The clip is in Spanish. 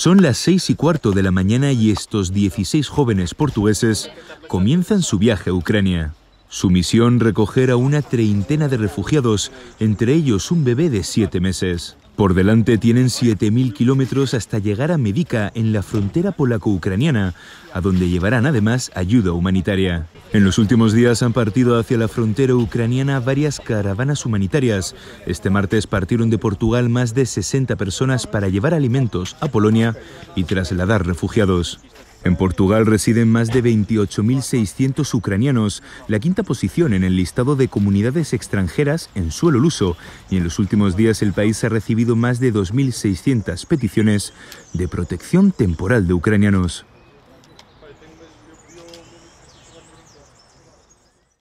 Son las seis y cuarto de la mañana y estos 16 jóvenes portugueses comienzan su viaje a Ucrania. Su misión recoger a una treintena de refugiados, entre ellos un bebé de siete meses. Por delante tienen 7.000 kilómetros hasta llegar a Medica, en la frontera polaco-ucraniana, a donde llevarán además ayuda humanitaria. En los últimos días han partido hacia la frontera ucraniana varias caravanas humanitarias. Este martes partieron de Portugal más de 60 personas para llevar alimentos a Polonia y trasladar refugiados. En Portugal residen más de 28.600 ucranianos, la quinta posición en el listado de comunidades extranjeras en suelo luso, y en los últimos días el país ha recibido más de 2.600 peticiones de protección temporal de ucranianos.